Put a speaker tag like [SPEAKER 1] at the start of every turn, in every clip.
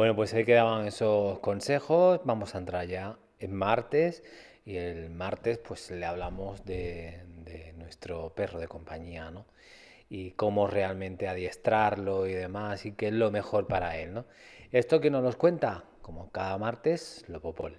[SPEAKER 1] Bueno, pues ahí quedaban esos consejos. Vamos a entrar ya en martes y el martes pues le hablamos de, nuestro perro de compañía, Y cómo realmente adiestrarlo y demás y qué es lo mejor para él, ¿no? Esto que nos cuenta, como cada martes, Lopopol.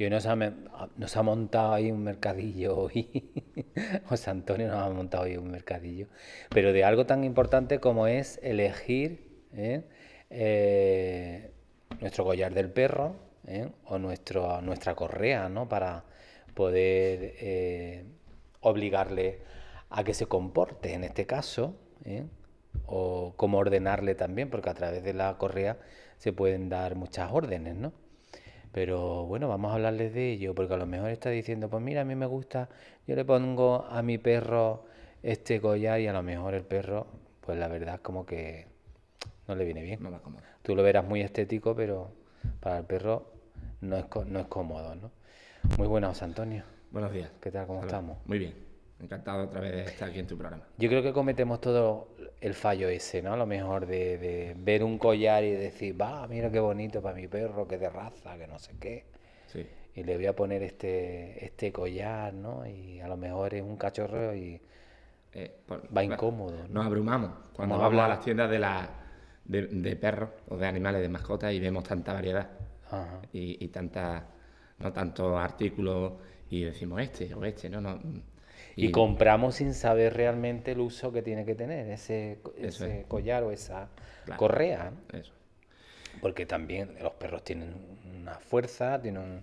[SPEAKER 1] Y nos ha, ah, nos ha montado ahí un mercadillo hoy. José Antonio nos ha montado ahí un mercadillo. Pero de algo tan importante como es elegir ¿eh? Eh, nuestro collar del perro ¿eh? o nuestro, nuestra correa, ¿no? Para poder obligarle a que se comporte en este caso, o cómo ordenarle también, porque a través de la correa se pueden dar muchas órdenes, ¿no? Pero bueno, vamos a hablarles de ello, porque a lo mejor está diciendo, pues mira, a mí me gusta, yo le pongo a mi perro este collar y a lo mejor el perro, pues la verdad es como que no le viene bien. No Tú lo verás muy estético, pero para el perro no es, no es cómodo, ¿no? Muy
[SPEAKER 2] buenos Antonio. Buenos días. ¿Qué tal? ¿Cómo estamos? Muy bien. Encantado otra vez de estar aquí en tu programa. Yo
[SPEAKER 1] creo que cometemos todo el fallo ese, ¿no? A lo mejor de, ver un collar y decir, va, mira qué bonito para mi perro, que de raza, que no sé qué. Y le voy a poner este, este collar, ¿no? Y a lo mejor es un cachorro y eh, va incómodo.
[SPEAKER 2] Nos abrumamos cuando vamos, a, las tiendas de, la, de, perros o de animales, de mascotas y vemos tanta variedad y, y tanta, no tanto artículos y decimos este o este, ¿no? no y, compramos sin saber realmente el
[SPEAKER 1] uso que tiene que tener ese, collar o esa correa. Porque también los perros tienen una fuerza, tienen un,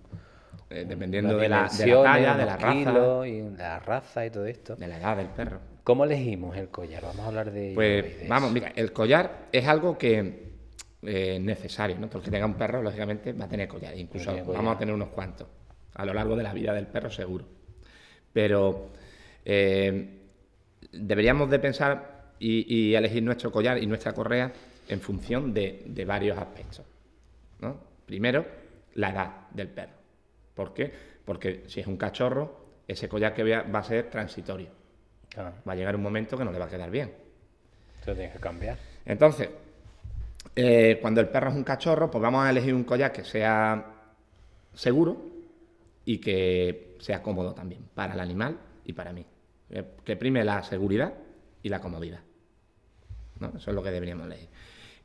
[SPEAKER 1] eh, dependiendo de la, de talla, de la raza. Y de la raza y todo esto. De la edad del perro. ¿Cómo elegimos el collar? Vamos a hablar de. Pues vamos, mira, el
[SPEAKER 2] collar es algo que es eh, necesario, ¿no? Todo el que tenga un perro, lógicamente, va a tener collar. Incluso vamos a tener unos cuantos a lo largo de la vida del perro, seguro. Pero eh, deberíamos de pensar y, elegir nuestro collar y nuestra correa en función de, varios aspectos. Primero, la edad del perro. ¿Por qué? Porque si es un cachorro, ese collar que vea va a ser transitorio. Va a llegar un momento que no le va a quedar bien.
[SPEAKER 1] Entonces que cambiar.
[SPEAKER 2] Entonces, eh, cuando el perro es un cachorro, pues vamos a elegir un collar que sea seguro y que sea cómodo también para el animal y para mí que prime la seguridad y la comodidad. ¿no? Eso es lo que deberíamos leer.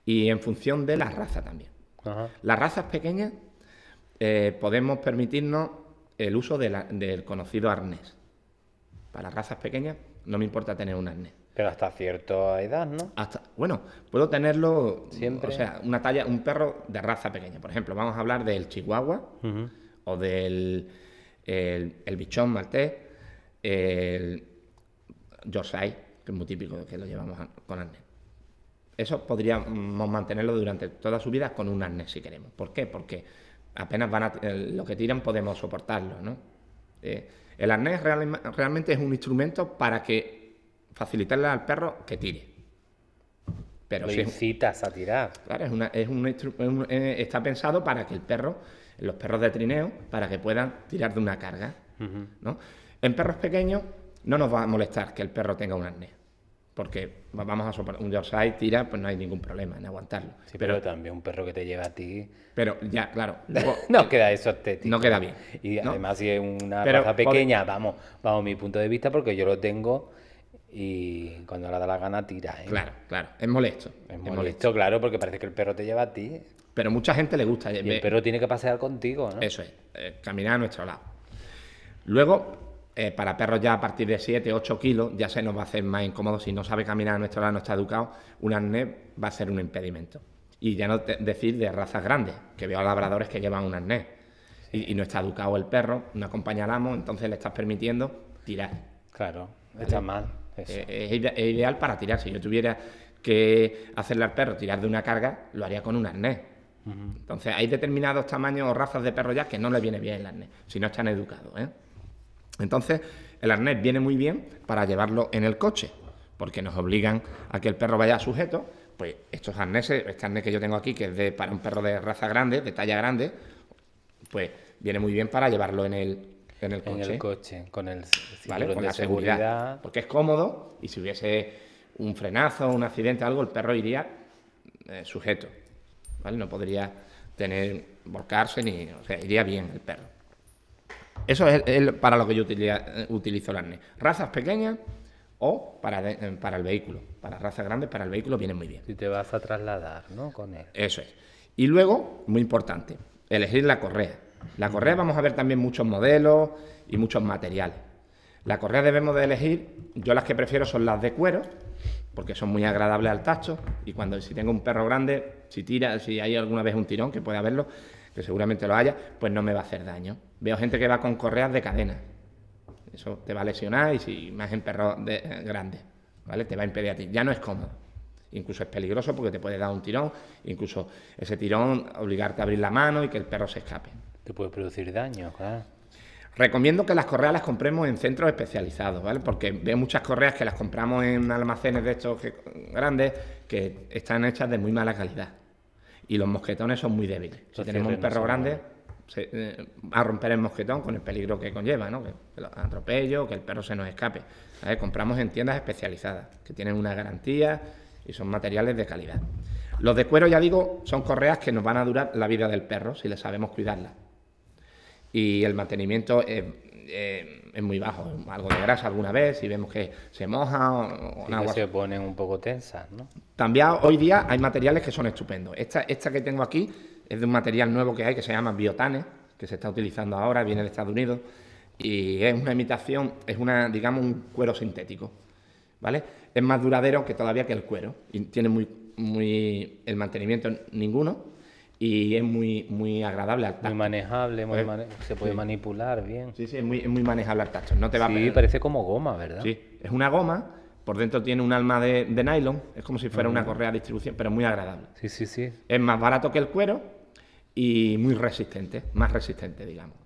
[SPEAKER 2] Y en función de la raza también. Las razas pequeñas eh, podemos permitirnos el uso del conocido arnés. Para razas pequeñas no me importa tener un arnés. Pero hasta cierta edad, ¿no? Hasta, bueno, puedo tenerlo. Siempre. O sea, una talla, un perro de raza pequeña. Por ejemplo, vamos a hablar del chihuahua o del el, el bichón maltés, el, Yorkshire, que es muy típico que lo llevamos con arnés. Eso podríamos mantenerlo durante toda su vida con un arnés si queremos. ¿Por qué? Porque apenas van a, eh, lo que tiran podemos soportarlo, ¿no? Eh, el arnés realmente es un instrumento para que facilitarle al perro que tire. Pero lo incitas a tirar. Claro, es, un, eh, está pensado para que el perro, los perros de trineo, para que puedan tirar de una carga. ¿no? En perros pequeños no nos va a molestar que el perro tenga un acné... Porque vamos a soportar un dorsal tira, pues no hay ningún problema en aguantarlo. Sí, pero, también un perro que te lleva a ti. Pero ya, claro. no queda eso estético. No queda bien. Y además, si es
[SPEAKER 1] una pero, pequeña, vamos, bajo mi punto de vista, porque yo lo tengo y
[SPEAKER 2] cuando le da la gana tira. ¿eh? Claro, claro. Es molesto. Es molesto, claro, porque parece que el perro te lleva a ti. Pero mucha gente le gusta. Y eh, el perro tiene que pasear contigo, ¿no? Eso es. Eh, caminar a nuestro lado. Luego, eh, para perros ya a partir de 7, 8 kilos ya se nos va a hacer más incómodo. Si no sabe caminar a nuestro lado, no está educado, un arnés va a ser un impedimento. Y ya no decir de razas grandes, que veo a labradores que llevan un arnés y, no está educado el perro, no acompaña al amo, entonces le estás permitiendo tirar. Claro, está mal. Eh, eh, es, ideal para tirar. Si yo tuviera que hacerle al perro tirar de una carga, lo haría con un arnés. Entonces, hay determinados tamaños o razas de perro ya que no le viene bien el arnés, si no están educados. ¿eh? Entonces, el arnés viene muy bien para llevarlo en el coche, porque nos obligan a que el perro vaya sujeto. Pues estos arneses, este arnés que yo tengo aquí, que es para un perro de raza grande, de talla grande, pues viene muy bien para llevarlo en el, coche. En el coche, con el la seguridad. Porque es cómodo y si hubiese un frenazo, un accidente, algo, el perro iría eh, sujeto. No podría tener, volcarse ni. O sea, iría bien el perro. Eso es, el para lo que yo utilizo el arnés. Razas pequeñas o para, eh, para el vehículo. Para razas grandes, para el vehículo viene muy bien. Y te vas a trasladar, ¿no? Con él. Eso es. Y luego, muy importante, elegir la correa. La correa vamos a ver también muchos modelos y muchos materiales. La correa debemos de elegir, yo las que prefiero son las de cuero, porque son muy agradables al tacho. y cuando si tengo un perro grande, si tira, si hay alguna vez un tirón que puede haberlo, que seguramente lo haya, pues no me va a hacer daño. Veo gente que va con correas de cadena. Eso te va a lesionar y si más en perros eh, grandes, ¿vale? Te va a impedir a ti. Ya no es cómodo. Incluso es peligroso porque te puede dar un tirón, incluso ese tirón obligarte a abrir la mano y que el perro se escape. Te puede producir daño, claro. Recomiendo que las correas las compremos en centros especializados, ¿vale? Porque veo muchas correas que las compramos en almacenes de estos grandes que están hechas de muy mala calidad y los mosquetones son muy débiles. Si tenemos un perro grande, eh, va a romper el mosquetón con el peligro que conlleva, ¿no? que, atropello, que el perro se nos escape. Compramos en tiendas especializadas, que tienen una garantía y son materiales de calidad. Los de cuero, ya digo, son correas que nos van a durar la vida del perro si le sabemos cuidarla. Y el mantenimiento es eh, es muy bajo, algo de grasa alguna vez, y vemos que se moja o, se ponen un poco tensas, ¿no? También hoy día hay materiales que son estupendos. Esta, esta que tengo aquí es de un material nuevo que hay que se llama biotane, que se está utilizando ahora, viene de Estados Unidos, y es una imitación, es una, digamos, un cuero sintético, ¿vale? Es más duradero que todavía que el cuero, y tiene muy, muy, el mantenimiento ninguno, y es muy, muy agradable al tacto. Muy eh, manejable, se puede manipular bien. Sí, sí, es muy, manejable al tacto. No te va sí, parece como goma, ¿verdad? Sí, es una goma, por dentro tiene un alma de, nylon, es como si fuera una mm. correa de distribución, pero muy agradable. Sí, sí, sí. Es más barato que el cuero y muy resistente, más resistente, digamos.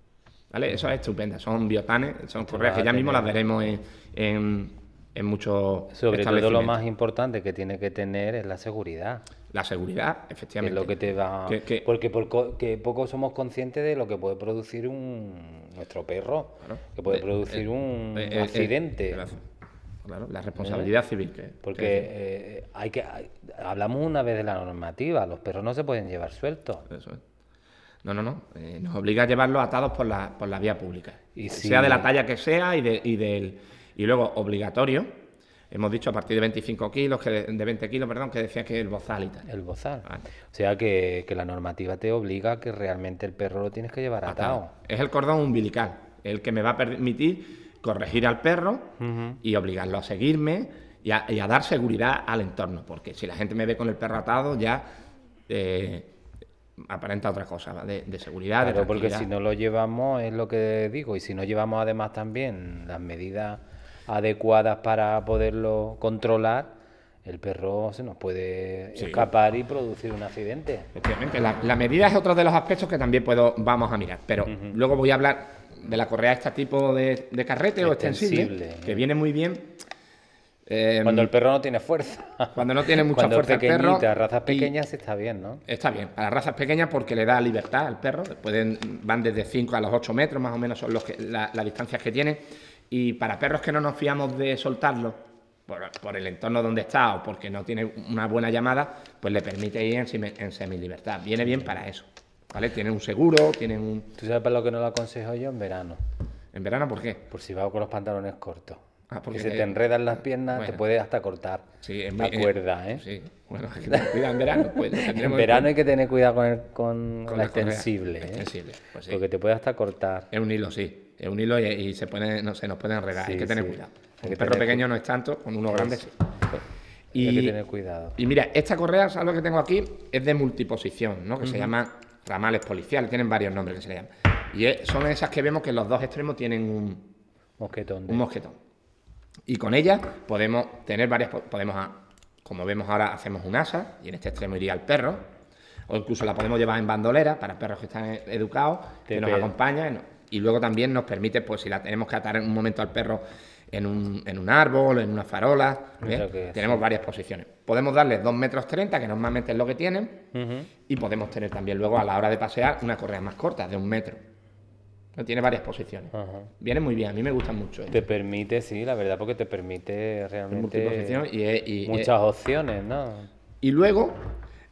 [SPEAKER 2] ¿Vale? Eso es estupendo, son biotanes, son correas que ya mismo las veremos en, en, en muchos Sobre todo lo más
[SPEAKER 1] importante que tiene que tener es la seguridad. La seguridad, efectivamente. Porque poco somos conscientes de lo que puede producir un nuestro perro, que puede eh, producir eh, un eh, accidente. claro, la responsabilidad civil. Porque hay que hablamos una vez de la normativa, los perros no se pueden llevar
[SPEAKER 2] sueltos. No, no, no. nos obliga a llevarlos atados por la, por la vía pública. Sea de la talla que sea y, de, y del. Y luego, obligatorio hemos dicho a partir de 25 kilos, de, 20 kilos, perdón, que decía que el bozal y tal. El bozal. Ah. O sea que, la normativa te obliga a que realmente el perro lo tienes que llevar ah, atado. Es el cordón umbilical, el que me va a permitir corregir al perro y obligarlo a seguirme y a, dar seguridad al entorno, porque si la gente me ve con el perro atado ya... Eh, aparenta otra cosa, de, de seguridad. Claro, porque si no lo llevamos,
[SPEAKER 1] es lo que digo, y si no llevamos además también las medidas adecuadas para poderlo controlar, el perro se nos puede escapar y producir un accidente. Efectivamente, la,
[SPEAKER 2] medida es otro de los aspectos que también puedo, vamos a mirar, pero luego voy a hablar de la correa de este tipo de, carrete o extensible, que ¿eh? viene muy bien. Em, cuando el perro no tiene fuerza. Cuando no tiene mucha fuerza el perro. razas pequeñas está bien, ¿no? Está bien. A las razas pequeñas porque le da libertad al perro. Pueden, van desde 5 a los 8 metros, más o menos son los que, la, las distancias que tienen. Y para perros que no nos fiamos de soltarlo, por, el entorno donde está o porque no tiene una buena llamada, pues le permite ir en, semilibertad. Viene bien para eso. ¿Vale? Tienen un seguro, tienen un.
[SPEAKER 1] ¿Tú sabes para lo que no lo aconsejo yo en verano? ¿En verano por qué? Por si vas con los pantalones cortos. Ah, porque Si se te enredan las piernas, te puede hasta cortar sí, en la eh, cuerda, ¿eh? Sí, bueno, hay que tener cuidado en verano. Pues, en verano hay que tener cuidado con, el, la, extensible. ¿eh?
[SPEAKER 2] Pues porque te puede hasta cortar. Es un hilo, sí es un hilo y, se no nos pueden regar. hay que tener cuidado. el perro pequeño no es tanto, con uno grande pues, sí. Y, pues, hay que tener cuidado. Y mira, esta correa, ¿sabes que tengo aquí? Es de multiposición, ¿no? Que se llama ramales policiales, tienen varios nombres que se le llaman. Y son esas que vemos que los dos extremos tienen un mosquetón. Un ¿eh? mosquetón. Y con ella podemos tener varias, podemos, como vemos ahora, hacemos un asa, y en este extremo iría el perro, o incluso la podemos llevar en bandolera para perros que están e-, educados, que nos acompañan. Y luego también nos permite, pues si la tenemos que atar en un momento al perro en un, en un árbol, en una farola, tenemos varias posiciones. Podemos darle dos metros 30, que normalmente es lo que tienen, y podemos tener también luego a la hora de pasear una correa más corta, de un metro. Tiene varias posiciones. Viene muy bien, a mí me gusta mucho. ¿eh? Te permite, sí, la verdad, porque te permite realmente y muchas opciones, ¿no? Y luego,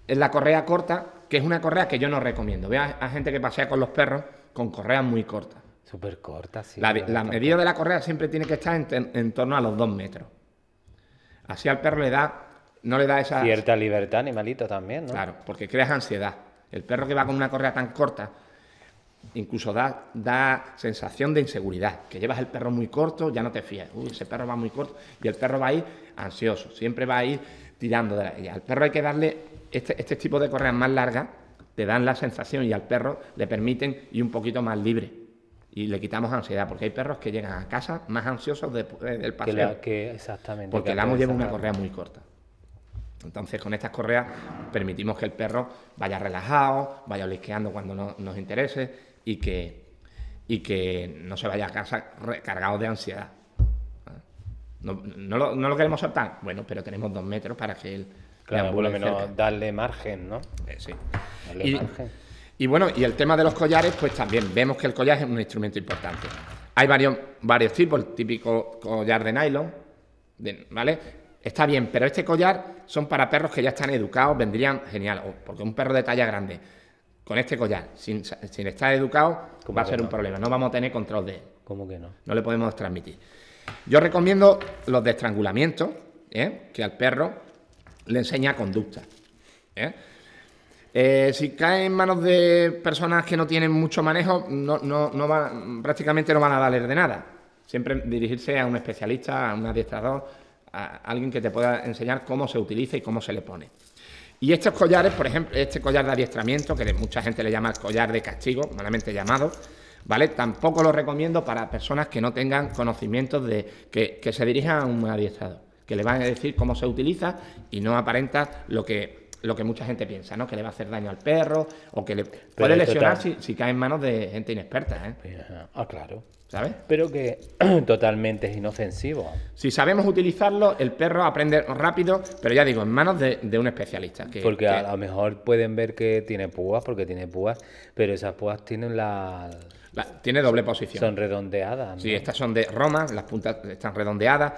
[SPEAKER 2] la correa corta, que es una correa que yo no recomiendo. Veo a gente que pasea con los perros con correas muy cortas. Súper cortas, sí. La, medida de la correa siempre tiene que estar en, torno a los dos metros. Así al perro le da, no le da esa... Cierta libertad animalito también, ¿no? Claro, porque creas ansiedad. El perro que va con una correa tan corta, incluso da, da sensación de inseguridad, que llevas el perro muy corto, ya no te fías, uy, ese perro va muy corto, y el perro va a ir ansioso, siempre va a ir tirando de la... Y al perro hay que darle este, este tipo de correas más largas, te dan la sensación y al perro le permiten ir un poquito más libre. Y le quitamos ansiedad, porque hay perros que llegan a casa más ansiosos eh, del paseo.
[SPEAKER 1] Que exactamente. Porque el amo lleva una correa
[SPEAKER 2] muy corta. Entonces, con estas correas permitimos que el perro vaya relajado, vaya olisqueando cuando nos interese y que, y que no se vaya a casa cargado de ansiedad. ¿Eh? No, lo, no lo, queremos soltar. Bueno, pero tenemos dos metros para que él Claro, por lo menos darle margen, ¿no? Eh, sí. y, bueno, y el tema de los collares, pues también vemos que el collar es un instrumento importante. Hay varios, varios tipos, el típico collar de nylon, ¿vale? Está bien, pero este collar son para perros que ya están educados, vendrían genial, porque un perro de talla grande con este collar, sin, estar educado, va a ser un problema, no vamos a tener control de él. ¿Cómo que no? No le podemos transmitir. Yo recomiendo los de estrangulamiento, ¿eh? que al perro le enseña conducta. ¿eh? Eh, si cae en manos de personas que no tienen mucho manejo, no, prácticamente no van a valer de nada. Siempre dirigirse a un especialista, a un adiestrador, a alguien que te pueda enseñar cómo se utiliza y cómo se le pone. Y estos collares, por ejemplo, este collar de adiestramiento, que mucha gente le llama collar de castigo, malamente llamado, ¿vale? Tampoco lo recomiendo para personas que no tengan conocimientos de que, que se dirijan a un adiestrador que le van a decir cómo se utiliza y no aparenta lo que lo que mucha gente piensa, ¿no? Que le va a hacer daño al perro o que le puede lesionar si, si, cae en manos de gente inexperta, ¿eh? Ah, claro. Pero que totalmente es inofensivo. Si sabemos utilizarlo, el perro aprende rápido, pero ya digo, en manos de, un especialista. porque a lo mejor pueden ver que tiene púas,
[SPEAKER 1] porque tiene púas, pero esas púas tienen la... tiene doble posición. Son redondeadas.
[SPEAKER 2] Sí, estas son de Roma, las puntas están redondeadas.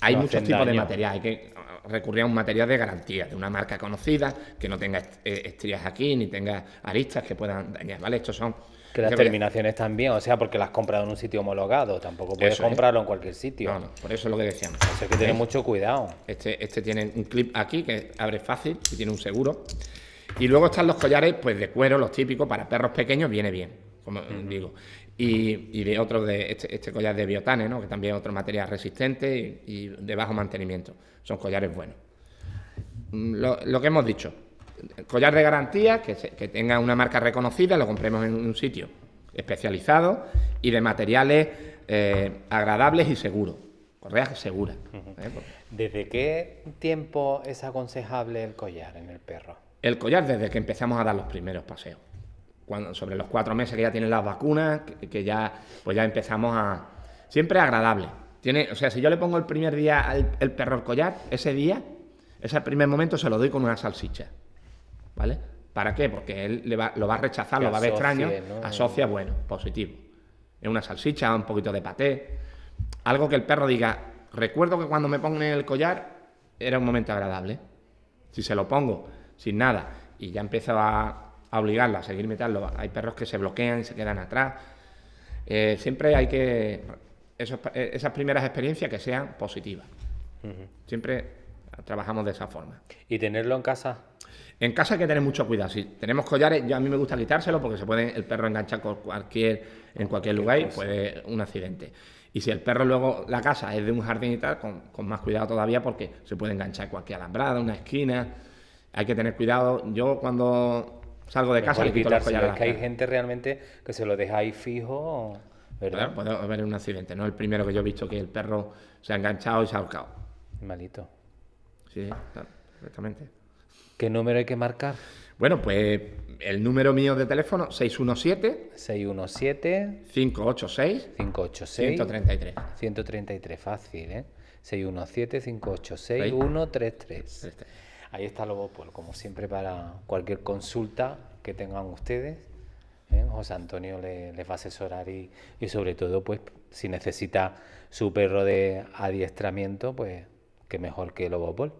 [SPEAKER 1] Hay muchos tipos de material,
[SPEAKER 2] hay que recurrir a un material de garantía, de una marca conocida, que no tenga eh, estrías aquí, ni tenga aristas que puedan dañar, ¿vale? Estos son que las terminaciones también, o sea, porque las has comprado en un sitio homologado, tampoco puedes comprarlo en cualquier sitio. No, por eso es lo que decíamos. hay que tener mucho cuidado. Este, este tiene un clip aquí que abre fácil y tiene un seguro. Y luego están los collares pues de cuero, los típicos, para perros pequeños viene bien, como digo. Y, de otros de este, este, collar de biotane, ¿no? que también es otro material resistente y, de bajo mantenimiento. Son collares buenos. Mm, lo, que hemos dicho, collar de garantía que, tenga una marca reconocida, lo compremos en un sitio especializado y de materiales eh, agradables y seguros, correas seguras. ¿eh?
[SPEAKER 1] ¿Desde qué tiempo es aconsejable el collar en el perro?
[SPEAKER 2] El collar desde que empezamos a dar los primeros paseos. sobre los cuatro meses que ya tienen las vacunas, que, ya, pues ya empezamos a. Siempre agradable. Tiene, o sea, si yo le pongo el primer día al el perro el collar, ese día, ese primer momento se lo doy con una salsicha. ¿vale? ¿Para qué? Porque él lo va a rechazar, lo va a ver extraño. Asocia, bueno, positivo. Es una salsicha, un poquito de paté. Algo que el perro diga, recuerdo que cuando me pongo el collar era un momento agradable. Si se lo pongo sin nada y ya empiezo a, obligarla a seguir meterlo. hay perros que se bloquean y se quedan atrás. Eh, siempre hay que eh, esas primeras experiencias que sean positivas. Siempre trabajamos de esa forma. ¿Y tenerlo en casa? En casa hay que tener mucho cuidado. Si tenemos collares, yo a mí me gusta quitárselo porque se puede el perro enganchar con cualquier, en cualquier lugar y puede un accidente. Y si el perro luego, la casa es de un jardín y tal, con, más cuidado todavía porque se puede enganchar cualquier alambrada, una esquina. Hay que tener cuidado. Yo cuando salgo de casa le quito los collares. que hay
[SPEAKER 1] gente realmente que se lo deja ahí fijo.
[SPEAKER 2] ¿verdad? Puede haber un accidente, no el primero que yo he visto que el perro se ha enganchado y se ha ahorcado. Malito. Sí, exactamente. ¿Qué número hay que marcar? Bueno, pues el número mío de teléfono 617 617 586
[SPEAKER 1] 586 133 133 fácil, ¿eh? 617 586 133. Ahí está Lobopol, pues, como siempre para cualquier consulta que tengan ustedes. ¿eh? José Antonio les va a asesorar y, y sobre todo, pues, si necesita su perro de adiestramiento, pues, qué mejor que Lobopol.